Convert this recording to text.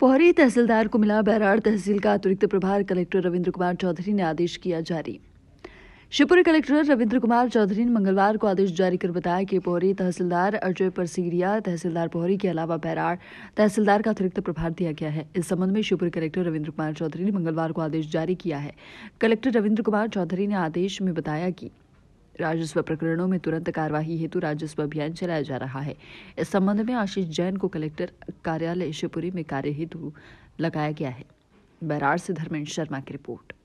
पोहरी तहसीलदार को मिला बैराड़ तहसील का अतिरिक्त प्रभार कलेक्टर रविंद्र कुमार चौधरी ने आदेश किया जारी शिवपुरी कलेक्टर रविंद्र कुमार चौधरी ने मंगलवार को आदेश जारी कर बताया कि पोहरी तहसीलदार अजय परसीरिया तहसीलदार पोहरी के अलावा बैराड़ तहसीलदार का अतिरिक्त प्रभार दिया गया है इस संबंध में शिवपुरी कलेक्टर रविंद्र कुमार चौधरी ने मंगलवार को आदेश जारी किया है कलेक्टर रविंद्र कुमार चौधरी ने आदेश में बताया कि राजस्व प्रकरणों में तुरंत कार्यवाही हेतु राजस्व अभियान चलाया जा रहा है इस संबंध में आशीष जैन को कलेक्टर कार्यालय शिवपुरी में कार्य हेतु लगाया गया है बैरार से धर्मेंद्र शर्मा की रिपोर्ट